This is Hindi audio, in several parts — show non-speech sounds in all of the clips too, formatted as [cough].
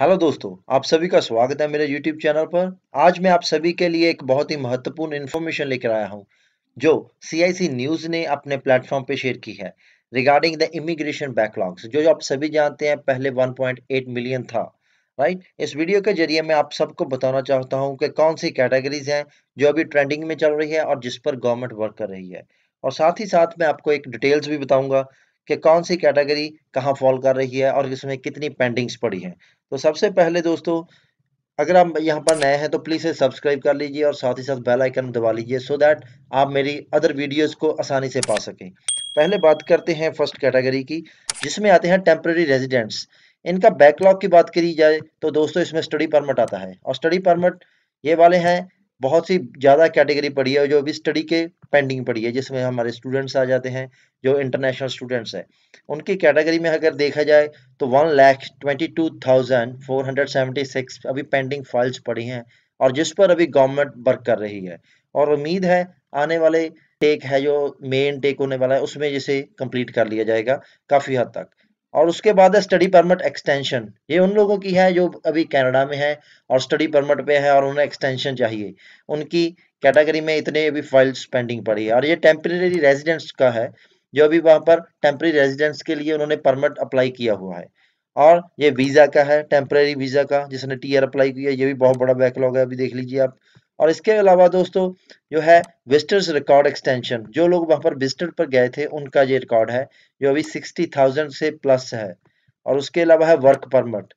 हेलो दोस्तों आप सभी का स्वागत है मेरे यूट्यूब चैनल पर आज मैं आप सभी के लिए एक बहुत ही महत्वपूर्ण इन्फॉर्मेशन लेकर आया हूं जो सीआईसी न्यूज़ ने अपने प्लेटफॉर्म पे शेयर की है रिगार्डिंग द इमिग्रेशन बैकलॉग्स जो आप सभी जानते हैं पहले 1.8 मिलियन था राइट इस वीडियो के जरिए मैं आप सबको बताना चाहता हूँ कि कौन सी कैटेगरीज हैं जो अभी ट्रेंडिंग में चल रही है और जिस पर गवर्नमेंट वर्क कर रही है और साथ ही साथ मैं आपको एक डिटेल्स भी बताऊंगा कि कौन सी कैटेगरी कहाँ फॉल कर रही है और इसमें कितनी पेंडिंग्स पड़ी हैं तो सबसे पहले दोस्तों अगर आप यहाँ पर नए हैं तो प्लीज़ सब्सक्राइब कर लीजिए और साथ ही साथ बेल आइकन दबा लीजिए सो दैट आप मेरी अदर वीडियोस को आसानी से पा सकें पहले बात करते हैं फर्स्ट कैटेगरी की जिसमें आते हैं टेम्प्रेरी रेजिडेंट्स इनका बैकलॉग की बात करी जाए तो दोस्तों इसमें स्टडी परमिट आता है और स्टडी परमिट ये वाले हैं बहुत सी ज़्यादा कैटेगरी पड़ी है जो अभी स्टडी के पेंडिंग पड़ी है जिसमें हमारे स्टूडेंट्स आ जाते हैं जो इंटरनेशनल स्टूडेंट्स हैं उनकी कैटेगरी में अगर देखा जाए तो one lakh twenty two thousand four hundred seventy six अभी पेंडिंग फाइल्स पड़ी हैं और जिस पर अभी गवर्नमेंट वर्क कर रही है और उम्मीद है आने वाले टेक है जो मेन टेक होने वाला है उसमें जिसे कंप्लीट कर लिया जाएगा काफ़ी हद तक और उसके बाद है स्टडी परमिट एक्सटेंशन ये उन लोगों की है जो अभी कनाडा में है और स्टडी परमिट पे है और उन्हें एक्सटेंशन चाहिए उनकी कैटेगरी में इतने अभी फाइल्स पेंडिंग पड़ी है और ये टेम्परेरी रेजिडेंट्स का है जो अभी वहाँ पर टेम्प्रेरी रेजिडेंट्स के लिए उन्होंने परमिट अप्लाई किया हुआ है और ये वीज़ा का है टेम्प्रेरी वीज़ा का जिसने टीयर अप्लाई किया ये भी बहुत बड़ा बैकलॉग है अभी देख लीजिए आप और इसके अलावा दोस्तों जो है विस्टर्स रिकॉर्ड एक्सटेंशन जो लोग वहां पर विस्टर पर गए थे उनका ये रिकॉर्ड है जो अभी सिक्सटी थाउजेंड से प्लस है और उसके अलावा है वर्क परमिट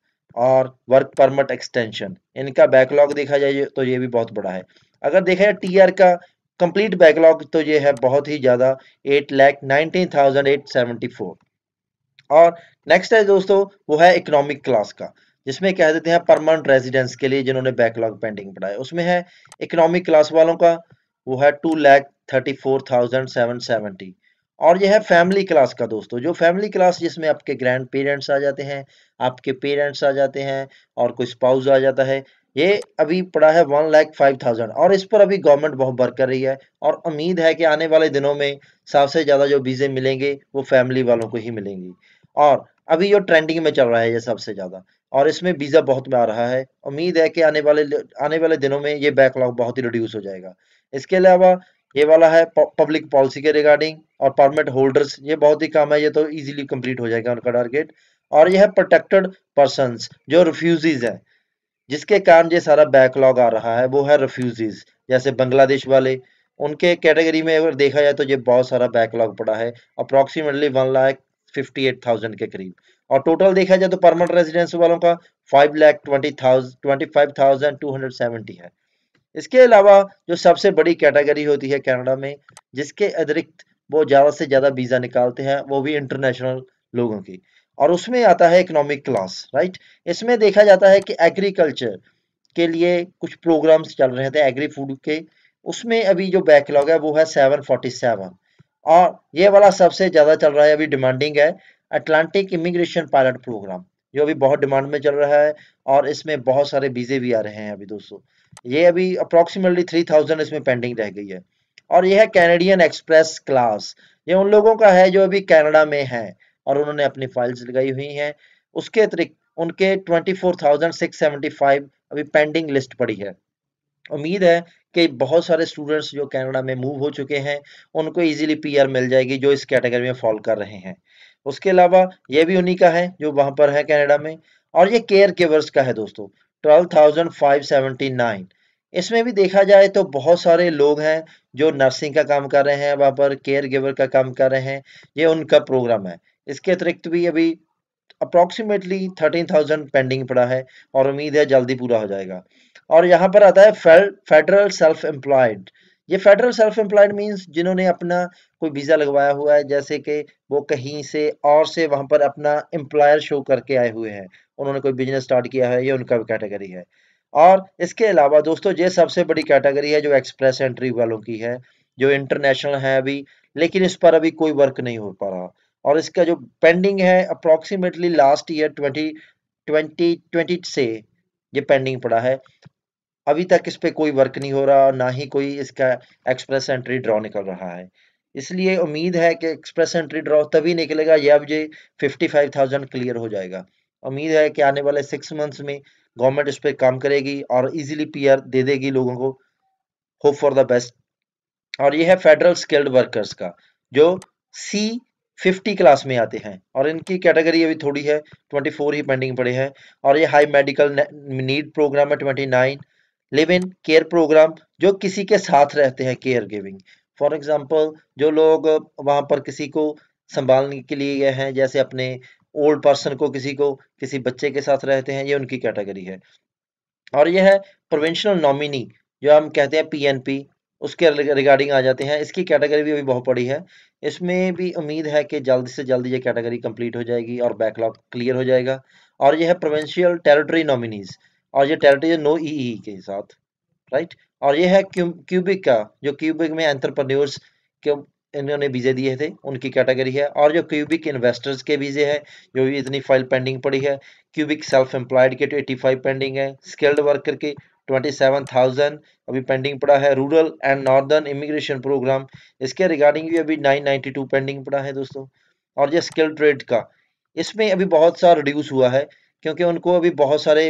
और वर्क परमिट एक्सटेंशन इनका बैकलॉग देखा जाए तो ये भी बहुत बड़ा है अगर देखा जाए टीआर का कंप्लीट बैकलॉग तो ये है बहुत ही ज़्यादा eight lakh nineteen thousand eight seventy four और नेक्स्ट है दोस्तों वो है इकोनॉमिक क्लास का जिसमें कह देते हैं परमानेंट रेजिडेंस के लिए जिन्होंने बैकलॉग पेंडिंग पढ़ाया उसमें है इकोनॉमिक क्लास वालों का वो है two lakh thirty four thousand seven seventy और यह है फैमिली क्लास का दोस्तों जो फैमिली क्लास जिसमें आपके ग्रैंड पेरेंट्स आ जाते हैं आपके पेरेंट्स आ जाते हैं और कोई स्पाउस आ जाता है ये अभी पड़ा है वन लैख फाइव थाउजेंड और इस पर अभी गवर्नमेंट बहुत वर्क कर रही है और उम्मीद है कि आने वाले दिनों में सबसे ज़्यादा जो वीज़े मिलेंगे वो फैमिली वालों को ही मिलेंगी और अभी जो ट्रेंडिंग में चल रहा है ये सबसे ज़्यादा और इसमें वीज़ा बहुत में आ रहा है उम्मीद है कि आने वाले आने वाले दिनों में ये बैकलॉग बहुत ही रिड्यूस हो जाएगा इसके अलावा ये वाला है पब्लिक पॉलिसी के रिगार्डिंग और परमिट होल्डर्स ये बहुत ही कम है ये तो इजीली कंप्लीट हो जाएगा उनका टारगेट और यह है प्रोटेक्टेड पर्सन जो रिफ्यूजीज हैं जिसके कारण ये सारा बैकलॉग आ रहा है वो है रिफ्यूजीज जैसे बांग्लादेश वाले उनके कैटेगरी में अगर देखा जाए तो ये बहुत सारा बैकलॉग पड़ा है अप्रोक्सीमेटली वन लाख 58,000 के करीब और टोटल देखा जाए तो परमानेंट रेजिडेंस वालों का five lakh twenty twenty five thousand two hundred seventy है इसके अलावा जो सबसे बड़ी कैटेगरी होती है कनाडा में जिसके अतिरिक्त वो ज़्यादा से ज़्यादा वीज़ा निकालते हैं वो भी इंटरनेशनल लोगों की और उसमें आता है इकोनॉमिक क्लास राइट इसमें देखा जाता है कि एग्रीकल्चर के लिए कुछ प्रोग्राम्स चल रहे थे एग्री फूड के उसमें अभी जो बैकलॉग है वो है सेवन फोर्टी सेवन और ये वाला सबसे ज़्यादा चल रहा है अभी डिमांडिंग है अटलांटिक इमिग्रेशन पायलट प्रोग्राम जो अभी बहुत डिमांड में चल रहा है और इसमें बहुत सारे वीज़े भी आ रहे हैं अभी दोस्तों ये अभी अप्रोक्सीमेटली थ्री थाउजेंड इसमें पेंडिंग रह गई है और यह है कैनेडियन एक्सप्रेस क्लास ये उन लोगों का है जो अभी कैनेडा में है और उन्होंने अपनी फाइल्स लगाई हुई हैं उसके अतिरिक्त उनके फाइव अभी पेंडिंग लिस्ट पड़ी है उम्मीद है कि बहुत सारे स्टूडेंट्स जो कनाडा में मूव हो चुके हैं उनको इजीली पीआर मिल जाएगी जो इस कैटेगरी में फॉल कर रहे हैं उसके अलावा ये भी उन्हीं का है जो वहाँ पर है कनाडा में और ये केयर केवर्स का है दोस्तों नाइन इसमें भी देखा जाए तो बहुत सारे लोग हैं जो नर्सिंग का काम कर रहे हैं वहाँ पर केयर गिवर का काम कर रहे हैं ये उनका प्रोग्राम है इसके अतिरिक्त भी अभी अप्रोक्सीमेटली थर्टीन थाउजेंड पेंडिंग पड़ा है और उम्मीद है जल्दी पूरा हो जाएगा और यहाँ पर आता है फेडरल सेल्फ एम्प्लॉयड ये फेडरल सेल्फ एम्प्लॉयड मीन्स जिन्होंने अपना कोई वीज़ा लगवाया हुआ है जैसे कि वो कहीं से और से वहाँ पर अपना एम्प्लॉयर शो करके आए हुए हैं उन्होंने कोई बिजनेस स्टार्ट किया है ये उनका कैटेगरी है और इसके अलावा दोस्तों ये सबसे बड़ी कैटेगरी है जो एक्सप्रेस एंट्री वालों की है जो इंटरनेशनल है अभी लेकिन इस पर अभी कोई वर्क नहीं हो पा रहा और इसका जो पेंडिंग है approximately last year twenty twenty twenty से ये पेंडिंग पड़ा है अभी तक इस पर कोई वर्क नहीं हो रहा ना ही कोई इसका एक्सप्रेस एंट्री ड्रॉ निकल रहा है इसलिए उम्मीद है कि एक्सप्रेस एंट्री ड्रॉ तभी निकलेगा जब ये फिफ्टी फाइव थाउजेंड क्लियर हो जाएगा उम्मीद है कि आने वाले सिक्स मंथ्स में गवर्नमेंट इस पर काम करेगी और इजीली पीआर दे देगी लोगों को होप फॉर द बेस्ट और ये है फेडरल स्किल्ड वर्कर्स का जो सी फिफ्टी क्लास में आते हैं और इनकी कैटेगरी अभी थोड़ी है ट्वेंटी फोर ही पेंडिंग पड़े हैं और ये हाई मेडिकल नीड प्रोग्राम है nine live in care program जो किसी के साथ रहते हैं केयर गिविंग फॉर एग्जाम्पल जो लोग वहाँ पर किसी को संभालने के लिए गए हैं जैसे अपने ओल्ड पर्सन को किसी को किसी बच्चे के साथ रहते हैं ये उनकी कैटेगरी है और यह है प्रोवेंशनल नॉमिनी जो हम कहते हैं पी उसके रिगार्डिंग आ जाते हैं इसकी कैटेगरी भी अभी बहुत पड़ी है इसमें भी उम्मीद है कि जल्द से जल्द ये कैटेगरी कंप्लीट हो जाएगी और बैकलॉग क्लियर हो जाएगा और ये है प्रोवेंशियल टेरिटरी नॉमिनीज और ये टेरिटरी नो ई ई के साथ राइट और ये है क्यूबिक का जो क्यूबिक में एंटरप्रन्योर्स के इन्होंने वीज़े दिए थे उनकी कैटेगरी है और जो क्यूबिक इन्वेस्टर्स के वीज़े है जो भी इतनी फाइल पेंडिंग पड़ी है क्यूबिक सेल्फ एम्प्लॉयड के 85 तो पेंडिंग है स्किल्ड वर्कर के ट्वेंटी सेवन थाउजेंड अभी पेंडिंग पड़ा है rural and northern immigration program इसके रिगार्डिंग भी अभी नाइन नाइन्टी टू पेंडिंग पड़ा है दोस्तों और ये स्किल ट्रेड का इसमें अभी बहुत सा रिड्यूस हुआ है क्योंकि उनको अभी बहुत सारे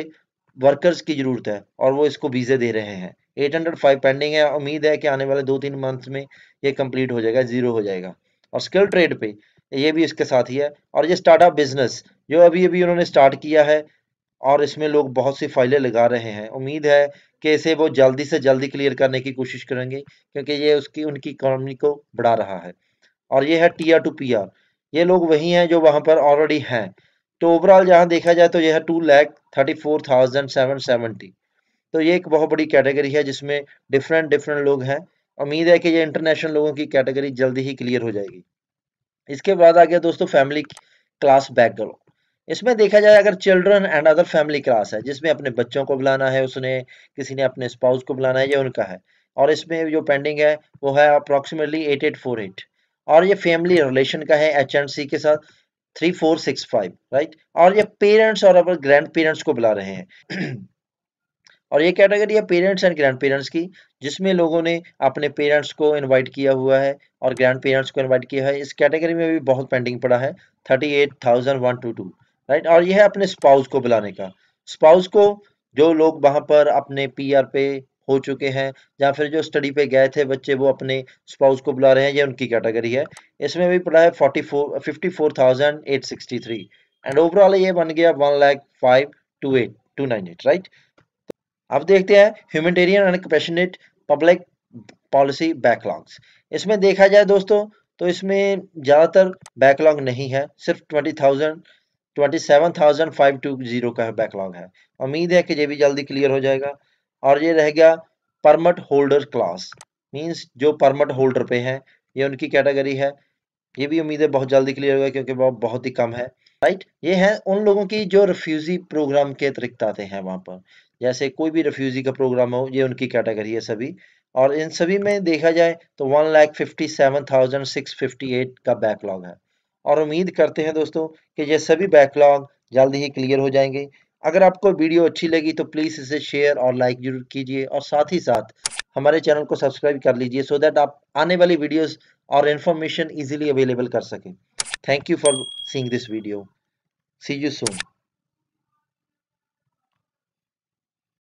वर्कर्स की ज़रूरत है और वो इसको वीज़े दे रहे हैं 805 पेंडिंग है उम्मीद है कि आने वाले दो तीन मंथ्स में ये कंप्लीट हो जाएगा ज़ीरो हो जाएगा और स्किल ट्रेड पे ये भी इसके साथ ही है और ये स्टार्टअप बिजनेस जो अभी अभी उन्होंने स्टार्ट किया है और इसमें लोग बहुत सी फाइलें लगा रहे हैं उम्मीद है कि इसे वो जल्दी से जल्दी क्लियर करने की कोशिश करेंगे क्योंकि ये उसकी उनकी इकोनॉमी को बढ़ा रहा है और ये है T R to P R ये लोग वही हैं जो वहाँ पर ऑलरेडी हैं तो ओवरऑल जहाँ देखा जाए तो यह है two lakh thirty four thousand seven seventy तो ये एक बहुत बड़ी कैटेगरी है जिसमें डिफरेंट डिफरेंट लोग हैं उम्मीद है कि ये इंटरनेशनल लोगों की कैटेगरी जल्दी ही क्लियर हो जाएगी इसके बाद आ गया दोस्तों फैमिली क्लास बैकग्राउंड इसमें देखा जाए अगर children and other family class है जिसमें अपने बच्चों को बुलाना है उसने किसी ने अपने स्पाउस को बुलाना है ये उनका है और इसमें जो पेंडिंग है वो है approximately eight eight four eight और ये फैमिली रिलेशन का है एच एंड सी के साथ three four six five right और ये पेरेंट्स और अपने ग्रैंड पेरेंट्स को बुला रहे हैं [clears throat] और ये कैटेगरी है पेरेंट्स एंड ग्रैंड पेरेंट्स की जिसमें लोगों ने अपने पेरेंट्स को इनवाइट किया हुआ है और ग्रैंड पेरेंट्स को इनवाइट किया है इस कैटेगरी में भी बहुत पेंडिंग पड़ा है thirty eight thousand one two two right और यह है अपने स्पाउस को बुलाने का स्पाउस को जो लोग वहां पर अपने पीआर पे हो चुके हैं या फिर जो स्टडी पे गए थे बच्चे वो अपने स्पाउस को बुला रहे हैं ये उनकी कैटेगरी है इसमें भी पड़ा है forty four fifty four thousand eight sixty three and overall ये बन गया one lakh five two eight two nine eight right अब देखते हैं humanitarian and compassionate public policy backlogs इसमें देखा जाए दोस्तों तो इसमें ज़्यादातर बैकलॉग नहीं है सिर्फ twenty thousand twenty seven thousand five two zero का बैकलॉग है उम्मीद है कि ये भी जल्दी क्लियर हो जाएगा और ये रह गया परमट होल्डर क्लास मीन्स जो परमट होल्डर पे है ये उनकी कैटेगरी है ये भी उम्मीद है बहुत जल्दी क्लियर होगा क्योंकि वह बहुत ही कम है राइट ये है उन लोगों की जो रिफ्यूजी प्रोग्राम के अतिरिक्त आते हैं वहाँ पर जैसे कोई भी रिफ्यूजी का प्रोग्राम हो ये उनकी कैटेगरी है सभी और इन सभी में देखा जाए तो one lakh fifty seven thousand six fifty eight का बैकलॉग है और उम्मीद करते हैं दोस्तों कि ये सभी बैकलॉग जल्द ही क्लियर हो जाएंगे अगर आपको वीडियो अच्छी लगी तो प्लीज़ इसे शेयर और लाइक जरूर कीजिए और साथ ही साथ हमारे चैनल को सब्सक्राइब कर लीजिए सो दैट आप आने वाली वीडियोस और इन्फॉर्मेशन इजीली अवेलेबल कर सकें thank you for seeing this video see you soon